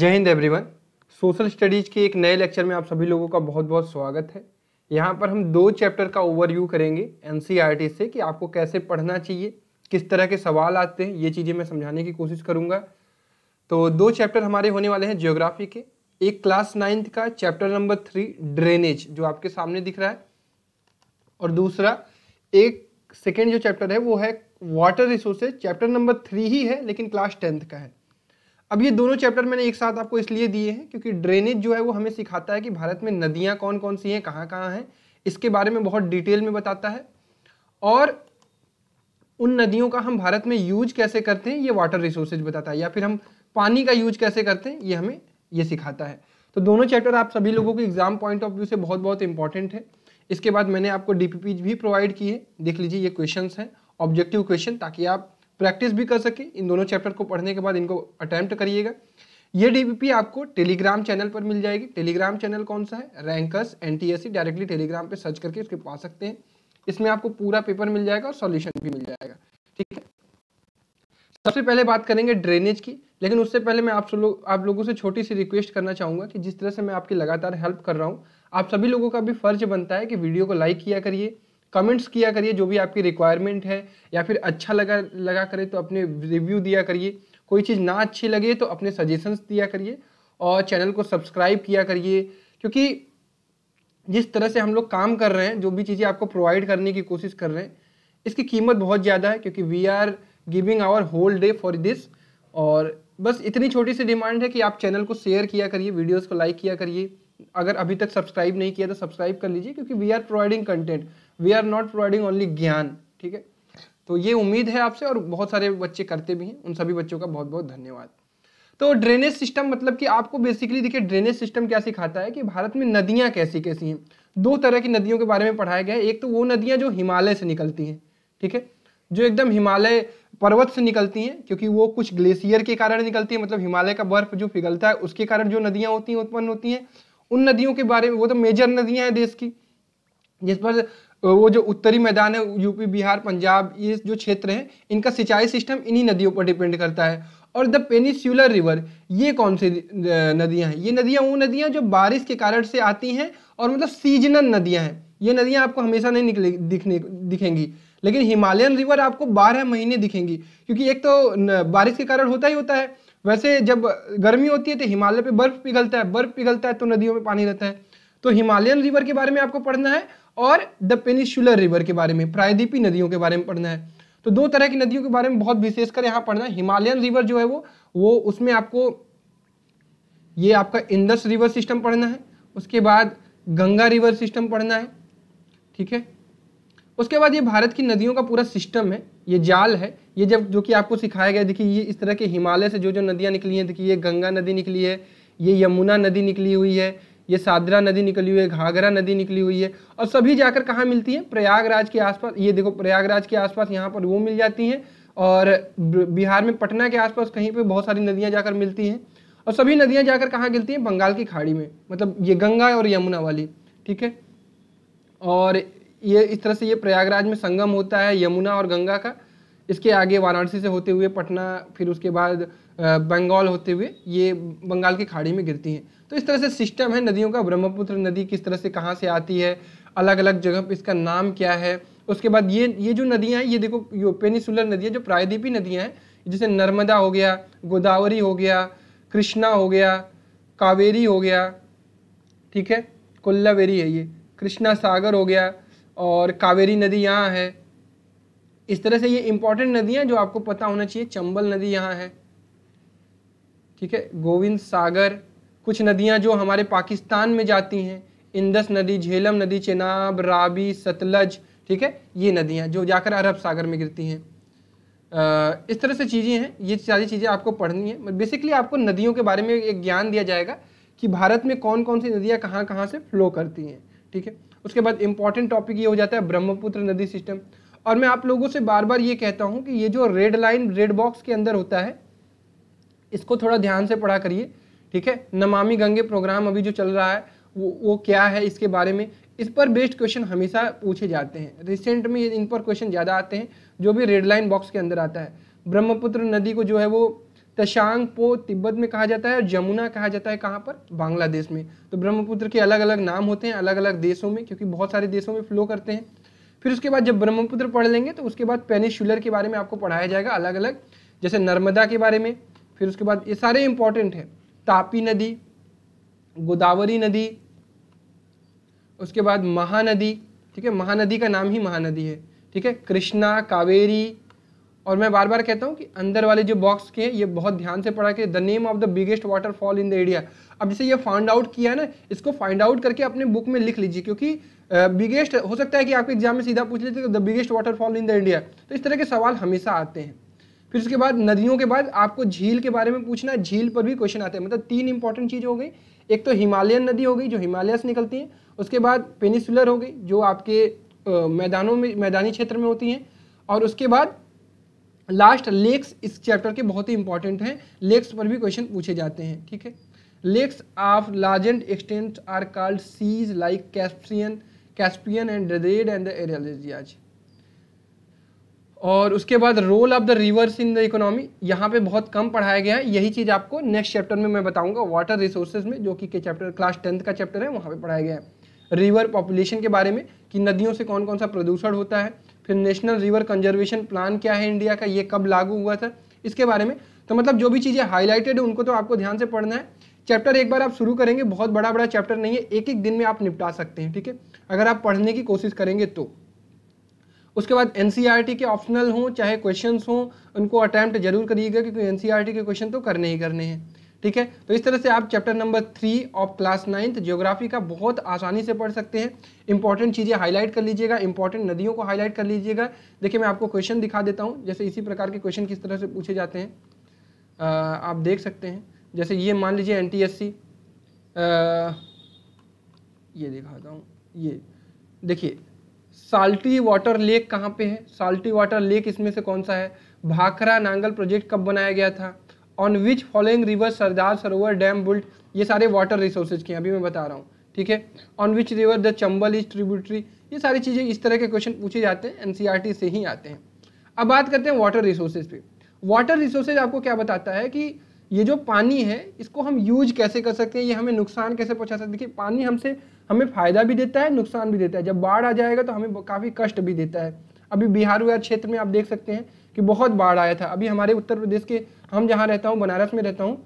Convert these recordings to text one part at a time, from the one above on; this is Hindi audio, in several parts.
जय हिंद एवरीवन सोशल स्टडीज़ के एक नए लेक्चर में आप सभी लोगों का बहुत बहुत स्वागत है यहाँ पर हम दो चैप्टर का ओवरव्यू करेंगे एन e से कि आपको कैसे पढ़ना चाहिए किस तरह के सवाल आते हैं ये चीज़ें मैं समझाने की कोशिश करूँगा तो दो चैप्टर हमारे होने वाले हैं जियोग्राफी के एक क्लास नाइन्थ का चैप्टर नंबर थ्री ड्रेनेज जो आपके सामने दिख रहा है और दूसरा एक सेकेंड जो चैप्टर है वो है water resources chapter number three ही है लेकिन क्लास टेंथ का है अब ये दोनों चैप्टर मैंने एक साथ आपको इसलिए दिए हैं क्योंकि ड्रेनेज जो है वो हमें सिखाता है कि भारत में नदियाँ कौन कौन सी हैं कहाँ कहाँ हैं इसके बारे में बहुत डिटेल में बताता है और उन नदियों का हम भारत में यूज कैसे करते हैं ये वाटर रिसोर्सेज बताता है या फिर हम पानी का यूज कैसे करते हैं ये हमें ये सिखाता है तो दोनों चैप्टर आप सभी लोगों के एग्जाम पॉइंट ऑफ व्यू से बहुत बहुत इंपॉर्टेंट है इसके बाद मैंने आपको डी भी प्रोवाइड की है देख लीजिए ये क्वेश्चन हैं ऑब्जेक्टिव क्वेश्चन ताकि आप प्रैक्टिस भी कर सके इन दोनों चैप्टर को पढ़ने के बाद इनको अटैम्प्ट करिएगा ये डी आपको टेलीग्राम चैनल पर मिल जाएगी टेलीग्राम चैनल कौन सा है रैंकर्स एन डायरेक्टली टेलीग्राम पर सर्च करके उसके पा सकते हैं इसमें आपको पूरा पेपर मिल जाएगा और सॉल्यूशन भी मिल जाएगा ठीक है सबसे पहले बात करेंगे ड्रेनेज की लेकिन उससे पहले मैं आप सब लोग आप लोगों से छोटी सी रिक्वेस्ट करना चाहूँगा कि जिस तरह से मैं आपकी लगातार हेल्प कर रहा हूँ आप सभी लोगों का भी फर्ज बनता है कि वीडियो को लाइक किया करिए कमेंट्स किया करिए जो भी आपकी रिक्वायरमेंट है या फिर अच्छा लगा लगा करे तो अपने रिव्यू दिया करिए कोई चीज़ ना अच्छी लगे तो अपने सजेशंस दिया करिए और चैनल को सब्सक्राइब किया करिए क्योंकि जिस तरह से हम लोग काम कर रहे हैं जो भी चीज़ें आपको प्रोवाइड करने की कोशिश कर रहे हैं इसकी कीमत बहुत ज़्यादा है क्योंकि we are giving our whole day for this और बस इतनी छोटी सी डिमांड है कि आप चैनल को शेयर किया करिए वीडियोज़ को लाइक किया करिए अगर अभी तक सब्सक्राइब नहीं किया तो सब्सक्राइब कर लीजिए क्योंकि we are providing content we are not providing only ज्ञान ठीक है तो ये उम्मीद है आपसे और बहुत सारे बच्चे करते भी हैं उन सभी बच्चों का बहुत बहुत धन्यवाद तो ड्रेनेज सिस्टम मतलब कि आपको बेसिकली देखिए ड्रेनेज सिस्टम क्या सिखाता है कि भारत में नदियाँ कैसी कैसी हैं दो तरह की नदियों के बारे में पढ़ाया गया है एक तो वो नदियाँ जो हिमालय से निकलती हैं ठीक है थीके? जो एकदम हिमालय पर्वत से निकलती हैं क्योंकि वो कुछ ग्लेशियर के कारण निकलती है मतलब हिमालय का बर्फ जो पिघलता है उसके कारण जो नदियाँ होती हैं उत्पन्न होती हैं उन नदियों के बारे में वो तो मेजर नदियाँ हैं देश की जिस पर वो जो उत्तरी मैदान है यूपी बिहार पंजाब ये जो क्षेत्र हैं इनका सिंचाई सिस्टम इन्हीं नदियों पर डिपेंड करता है और द पेनिसुलर रिवर ये कौन सी नदियां हैं ये नदियां वो नदियां जो बारिश के कारण से आती हैं और मतलब सीजनल नदियां हैं ये नदियां आपको हमेशा नहीं निकले दिखने दिखेंगी लेकिन हिमालयन रिवर आपको बारह महीने दिखेंगी क्योंकि एक तो बारिश के कारण होता ही होता है वैसे जब गर्मी होती है तो हिमालय पे बर्फ पिघलता है बर्फ पिघलता है तो नदियों में पानी रहता है तो हिमालयन रिवर के बारे में आपको पढ़ना है और द पेनिशुलर रिवर के बारे में प्रायद्वीपी नदियों के बारे में पढ़ना है तो दो तरह की नदियों के बारे में बहुत विशेषकर यहाँ पढ़ना है हिमालयन रिवर जो है वो वो उसमें आपको ये आपका इंदस रिवर सिस्टम पढ़ना है उसके बाद गंगा रिवर सिस्टम पढ़ना है ठीक है उसके बाद ये भारत की नदियों का पूरा सिस्टम है ये जाल है ये जब जो कि आपको सिखाया गया देखिए ये इस तरह के हिमालय से जो जो नदियाँ निकली हैं देखिए ये गंगा नदी निकली है ये यमुना नदी निकली हुई है ये सादरा नदी निकली हुई है घाघरा नदी निकली हुई है और सभी जाकर कहाँ मिलती है प्रयागराज के आसपास ये देखो प्रयागराज के आसपास यहाँ पर वो मिल जाती हैं और बिहार में पटना के आसपास कहीं पे बहुत सारी नदियाँ जाकर मिलती हैं और सभी नदियाँ जाकर कहाँ गिरती हैं बंगाल की खाड़ी में मतलब ये गंगा और यमुना वाली ठीक है और ये इस तरह से ये प्रयागराज में संगम होता है यमुना और गंगा का इसके आगे वाराणसी से होते हुए पटना फिर उसके बाद बंगाल होते हुए ये बंगाल की खाड़ी में गिरती हैं तो इस तरह से सिस्टम है नदियों का ब्रह्मपुत्र नदी किस तरह से कहाँ से आती है अलग अलग जगह पर इसका नाम क्या है उसके बाद ये ये जो नदियाँ हैं ये देखो यो नदी नदियाँ जो प्रायद्वीपी नदियाँ हैं जैसे नर्मदा हो गया गोदावरी हो गया कृष्णा हो गया कावेरी हो गया ठीक है कोल्लावेरी है ये कृष्णा सागर हो गया और कावेरी नदी यहाँ है इस तरह से ये इंपॉर्टेंट नदियाँ जो आपको पता होना चाहिए चंबल नदी यहाँ है ठीक है गोविंद सागर कुछ नदियां जो हमारे पाकिस्तान में जाती हैं इंदस नदी झेलम नदी चेनाब राबी सतलज ठीक है ये नदियां जो जाकर अरब सागर में गिरती हैं इस तरह से चीज़ें हैं ये सारी चीज़ें आपको पढ़नी है बेसिकली आपको नदियों के बारे में एक ज्ञान दिया जाएगा कि भारत में कौन कौन सी नदियाँ कहाँ कहाँ से फ्लो करती हैं ठीक है उसके बाद इंपॉर्टेंट टॉपिक ये हो जाता है ब्रह्मपुत्र नदी सिस्टम और मैं आप लोगों से बार बार ये कहता हूँ कि ये जो रेड लाइन रेड बॉक्स के अंदर होता है इसको थोड़ा ध्यान से पढ़ा करिए ठीक है नमामि गंगे प्रोग्राम अभी जो चल रहा है वो वो क्या है इसके बारे में इस पर बेस्ड क्वेश्चन हमेशा पूछे जाते हैं रिसेंट में इन पर क्वेश्चन ज़्यादा आते हैं जो भी रेड लाइन बॉक्स के अंदर आता है ब्रह्मपुत्र नदी को जो है वो तशांग पो तिब्बत में कहा जाता है और जमुना कहा जाता है कहाँ पर बांग्लादेश में तो ब्रह्मपुत्र के अलग अलग नाम होते हैं अलग अलग देशों में क्योंकि बहुत सारे देशों में फ्लो करते हैं फिर उसके बाद जब ब्रह्मपुत्र पढ़ लेंगे तो उसके बाद पेनिशुलर के बारे में आपको पढ़ाया जाएगा अलग अलग जैसे नर्मदा के बारे में फिर उसके बाद ये सारे इंपॉर्टेंट हैं तापी नदी गोदावरी नदी उसके बाद महानदी ठीक है महानदी का नाम ही महानदी है ठीक है कृष्णा कावेरी और मैं बार बार कहता हूँ कि अंदर वाले जो बॉक्स के ये बहुत ध्यान से पढ़ा के the name of the biggest waterfall in the area अब जैसे ये फाइंड आउट किया है ना इसको फाइंड आउट करके अपने बुक में लिख लीजिए क्योंकि बिगेस्ट हो सकता है कि आपके एग्जाम में सीधा पूछ लेते the biggest waterfall in the India तो इस तरह के सवाल हमेशा आते हैं फिर उसके बाद नदियों के बाद आपको झील के बारे में पूछना है झील पर भी क्वेश्चन आते हैं मतलब तीन इंपॉर्टेंट चीज़ हो गई एक तो हिमालयन नदी हो गई जो हिमालय से निकलती है उसके बाद पेनिसुलर हो गई जो आपके मैदानों में मैदानी क्षेत्र में होती हैं और उसके बाद लास्ट लेक्स इस चैप्टर के बहुत ही इंपॉर्टेंट हैं लेक्स पर भी क्वेश्चन पूछे जाते हैं ठीक है lakes of largest extent are called seas like Caspian Caspian and red and the एरियालजियाज और उसके बाद role of the rivers in the economy यहाँ पे बहुत कम पढ़ाया गया है यही चीज़ आपको नेक्स्ट चैप्टर में मैं बताऊंगा वाटर रिसोर्सेज में जो कि के चैप्टर क्लास टेंथ का चैप्टर है वहाँ पे पढ़ाया गया है रिवर पॉपुलेशन के बारे में कि नदियों से कौन कौन सा प्रदूषण होता है फिर नेशनल रिवर कंजर्वेशन प्लान क्या है इंडिया का ये कब लागू हुआ था इसके बारे में तो मतलब जो भी चीज़ें हाईलाइटेड है उनको तो आपको ध्यान से पढ़ना है चैप्टर एक बार आप शुरू करेंगे बहुत बड़ा बड़ा चैप्टर नहीं है एक एक दिन में आप निपटा सकते हैं ठीक है अगर आप पढ़ने की कोशिश करेंगे तो उसके बाद एन e के ऑप्शनल हों चाहे क्वेश्चन हों उनको अटैम्प्ट जरूर करिएगा क्योंकि एन e के क्वेश्चन तो करने ही करने हैं ठीक है तो इस तरह से आप chapter number three of class ninth geography का बहुत आसानी से पढ़ सकते हैं इंपॉर्टेंट चीज़ें हाईलाइट कर लीजिएगा इंपॉर्टेंट नदियों को हाईलाइट कर लीजिएगा देखिए मैं आपको क्वेश्चन दिखा देता हूँ जैसे इसी प्रकार के क्वेश्चन किस तरह से पूछे जाते हैं आ, आप देख सकते हैं जैसे ये मान लीजिए एन ये दिखाता हूँ ये देखिए साल्टी वाटर लेक कहाँ पे है साल्टी वाटर लेक इसमें से कौन सा है भाखरा नांगल प्रोजेक्ट कब बनाया गया था on which following river Sardar Sarovar dam built ये सारे वाटर रिसोर्सेज के हैं अभी मैं बता रहा हूँ ठीक है on which river the Chambal is tributary ये सारी चीज़ें इस तरह के क्वेश्चन पूछे जाते हैं एन से ही आते हैं अब बात करते हैं वाटर रिसोर्सेज पे वाटर रिसोर्सेज आपको क्या बताता है कि ये जो पानी है इसको हम यूज कैसे कर सकते हैं ये हमें नुकसान कैसे पहुंचा सकते हैं देखिए पानी हमसे हमें फ़ायदा भी देता है नुकसान भी देता है जब बाढ़ आ जाएगा तो हमें काफ़ी कष्ट भी देता है अभी बिहार वहार क्षेत्र में आप देख सकते हैं कि बहुत बाढ़ आया था अभी हमारे उत्तर प्रदेश के हम जहाँ रहता हूँ बनारस में रहता हूँ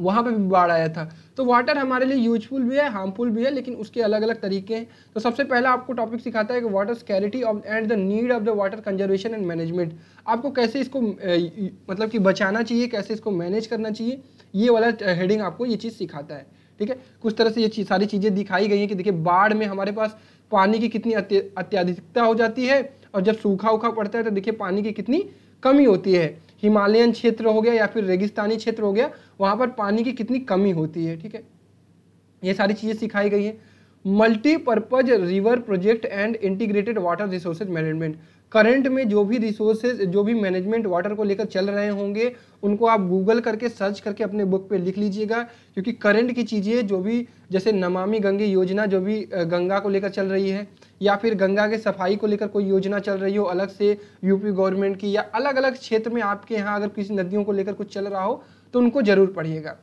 वहाँ पे भी बाढ़ आया था तो वाटर हमारे लिए यूजफुल भी है हार्मफुल भी है लेकिन उसके अलग अलग तरीके हैं तो सबसे पहला आपको टॉपिक सिखाता है कि water scarcity of and the need of the water conservation and management आपको कैसे इसको मतलब कि बचाना चाहिए कैसे इसको मैनेज करना चाहिए ये वाला हेडिंग आपको ये चीज़ सिखाता है ठीक है कुछ तरह से ये चीज़ सारी चीज़ें दिखाई गई हैं कि देखिए बाढ़ में हमारे पास पानी की कितनी अत्य अत्याधिकता हो जाती है और जब सूखा उखा पड़ता है तो देखिए पानी की कितनी कमी होती है हिमालयन क्षेत्र हो गया या फिर रेगिस्तानी क्षेत्र हो गया वहाँ पर पानी की कितनी कमी होती है ठीक है ये सारी चीज़ें सिखाई गई हैं multipurpose river project and integrated water resources management current में जो भी रिसोर्सेज जो भी मैनेजमेंट वाटर को लेकर चल रहे होंगे उनको आप गूगल करके सर्च करके अपने बुक पे लिख लीजिएगा क्योंकि करंट की चीज़ें जो भी जैसे नमामि गंगे योजना जो भी गंगा को लेकर चल रही है या फिर गंगा के सफाई को लेकर कोई योजना चल रही हो अलग से यूपी गवर्नमेंट की या अलग अलग क्षेत्र में आपके यहाँ अगर किसी नदियों को लेकर कुछ चल रहा हो तो उनको ज़रूर पढ़िएगा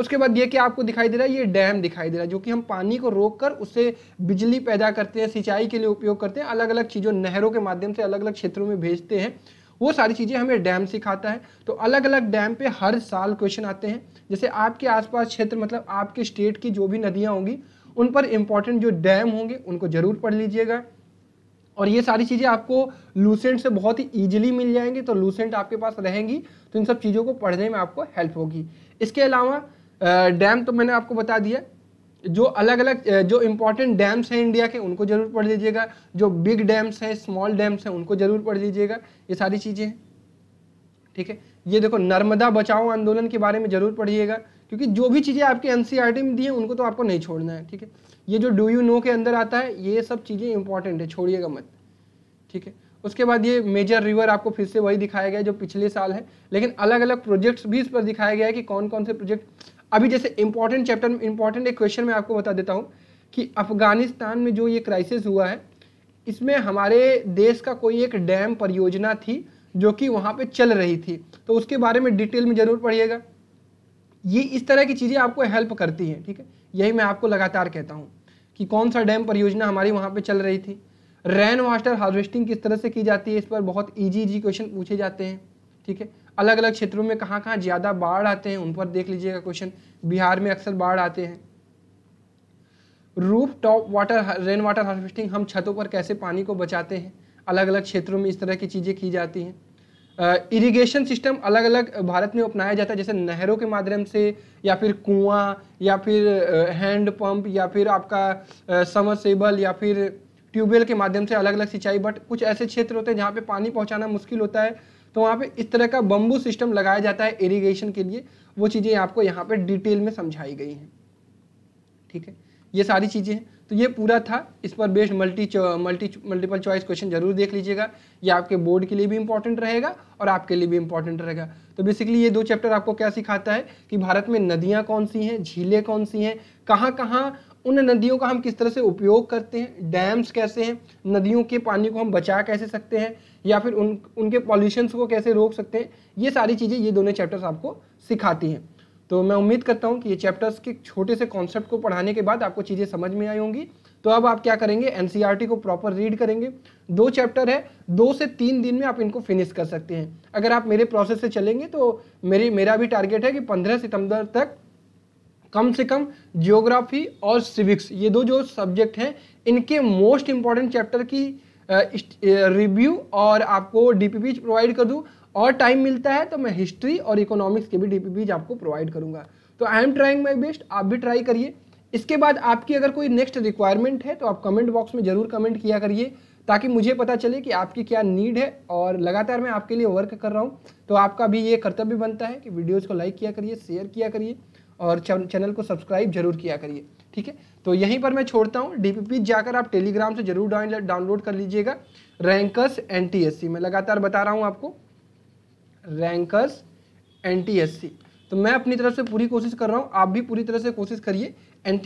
उसके बाद ये क्या आपको दिखाई दे रहा है ये डैम दिखाई दे रहा है जो कि हम पानी को रोक कर उससे बिजली पैदा करते हैं सिंचाई के लिए उपयोग करते हैं अलग अलग चीज़ों नहरों के माध्यम से अलग अलग क्षेत्रों में भेजते हैं वो सारी चीज़ें हमें डैम सिखाता है तो अलग अलग डैम पे हर साल क्वेश्चन आते हैं जैसे आपके आसपास क्षेत्र मतलब आपके स्टेट की जो भी नदियाँ होंगी उन पर इम्पॉर्टेंट जो डैम होंगे उनको ज़रूर पढ़ लीजिएगा और ये सारी चीज़ें आपको लूसेंट से बहुत ही ईजिली मिल जाएंगी तो लूसेंट आपके पास रहेंगी तो इन सब चीज़ों को पढ़ने में आपको हेल्प होगी इसके अलावा डैम तो मैंने आपको बता दिया जो अलग अलग जो इम्पॉर्टेंट डैम्स हैं इंडिया के उनको ज़रूर पढ़ लीजिएगा जो बिग डैम्स हैं स्मॉल डैम्स हैं उनको ज़रूर पढ़ लीजिएगा ये सारी चीज़ें हैं ठीक है ये देखो नर्मदा बचाओ आंदोलन के बारे में ज़रूर पढ़िएगा क्योंकि जो भी चीज़ें आपके एन e में दी हैं उनको तो आपको नहीं छोड़ना है ठीक है ये जो डू यू नो के अंदर आता है ये सब चीज़ें इंपॉर्टेंट है छोड़िएगा मत ठीक है उसके बाद ये मेजर रिवर आपको फिर से वही दिखाया गया जो पिछले साल है लेकिन अलग अलग प्रोजेक्ट्स भी इस पर दिखाया गया है कि कौन कौन से प्रोजेक्ट अभी जैसे इंपॉर्टेंट चैप्टर में इंपॉर्टेंट एक क्वेश्चन मैं आपको बता देता हूँ कि अफगानिस्तान में जो ये क्राइसिस हुआ है इसमें हमारे देश का कोई एक डैम परियोजना थी जो कि वहाँ पर चल रही थी तो उसके बारे में डिटेल में ज़रूर पढ़िएगा ये इस तरह की चीज़ें आपको हेल्प करती हैं ठीक है यही मैं आपको लगातार कहता हूँ कि कौन सा डैम परियोजना हमारी वहाँ पे चल रही थी रेन वाटर हार्वेस्टिंग किस तरह से की जाती है इस पर बहुत इजी इजी क्वेश्चन पूछे जाते हैं ठीक है अलग अलग क्षेत्रों में कहाँ कहाँ ज़्यादा बाढ़ आते हैं उन पर देख लीजिएगा क्वेश्चन बिहार में अक्सर बाढ़ आते हैं roof top water rain water harvesting हम छतों पर कैसे पानी को बचाते हैं अलग अलग क्षेत्रों में इस तरह की चीज़ें की जाती हैं इरिगेशन सिस्टम अलग अलग भारत में अपनाया जाता है जैसे नहरों के माध्यम से या फिर कुआं या फिर हैंड पंप या फिर आपका समरसेबल या फिर ट्यूबवेल के माध्यम से अलग अलग सिंचाई बट कुछ ऐसे क्षेत्र होते हैं जहाँ पे पानी पहुँचाना मुश्किल होता है तो वहाँ पे इस तरह का बम्बू सिस्टम लगाया जाता है इरिगेशन के लिए वो चीज़ें आपको यहाँ पे डिटेल में समझाई गई हैं ठीक है ये सारी चीज़ें हैं तो ये पूरा था इस पर based multi multi multiple choice question जरूर देख लीजिएगा ये आपके बोर्ड के लिए भी इंपॉर्टेंट रहेगा और आपके लिए भी इंपॉर्टेंट रहेगा तो बेसिकली ये दो चैप्टर आपको क्या सिखाता है कि भारत में नदियाँ कौन सी हैं झीलें कौन सी हैं कहाँ कहाँ उन नदियों का हम किस तरह से उपयोग करते हैं डैम्स कैसे हैं नदियों के पानी को हम बचा कैसे सकते हैं या फिर उन उनके पॉल्यूशंस को कैसे रोक सकते हैं ये सारी चीज़ें ये दोनों चैप्टर्स आपको सिखाती हैं तो मैं उम्मीद करता हूँ कि ये चैप्टर्स के छोटे से कॉन्सेप्ट को पढ़ाने के बाद आपको चीज़ें समझ में आई होंगी तो अब आप क्या करेंगे एन e को प्रॉपर रीड करेंगे दो चैप्टर है दो से तीन दिन में आप इनको फिनिश कर सकते हैं अगर आप मेरे प्रोसेस से चलेंगे तो मेरी मेरा भी टारगेट है कि पंद्रह सितंबर तक कम से कम जियोग्राफी और सिविक्स ये दो जो सब्जेक्ट हैं इनके मोस्ट इंपॉर्टेंट चैप्टर की रिव्यू और आपको डीपीपी प्रोवाइड कर दूँ और टाइम मिलता है तो मैं हिस्ट्री और इकोनॉमिक्स के भी डी आपको प्रोवाइड करूंगा तो I am trying my best आप भी ट्राई करिए इसके बाद आपकी अगर कोई नेक्स्ट रिक्वायरमेंट है तो आप कमेंट बॉक्स में ज़रूर कमेंट किया करिए ताकि मुझे पता चले कि आपकी क्या नीड है और लगातार मैं आपके लिए वर्क कर रहा हूँ तो आपका भी ये कर्तव्य बनता है कि वीडियोज़ को लाइक किया करिए शेयर किया करिए और चैनल को सब्सक्राइब जरूर किया करिए ठीक है तो यहीं पर मैं छोड़ता हूँ डी जाकर आप टेलीग्राम से जरूर डाउनलोड कर लीजिएगा रैंकर्स एन मैं लगातार बता रहा हूँ आपको रैंकर्स एन तो मैं अपनी तरफ से पूरी कोशिश कर रहा हूँ आप भी पूरी तरह से कोशिश करिए एन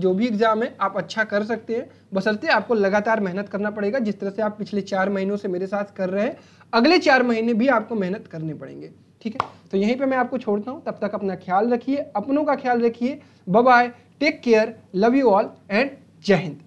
जो भी एग्ज़ाम है आप अच्छा कर सकते हैं बसलते आपको लगातार मेहनत करना पड़ेगा जिस तरह से आप पिछले चार महीनों से मेरे साथ कर रहे हैं अगले चार महीने भी आपको मेहनत करने पड़ेंगे ठीक है तो यहीं पे मैं आपको छोड़ता हूँ तब तक अपना ख्याल रखिए अपनों का ख्याल रखिए bye take care love you all and जय हिंद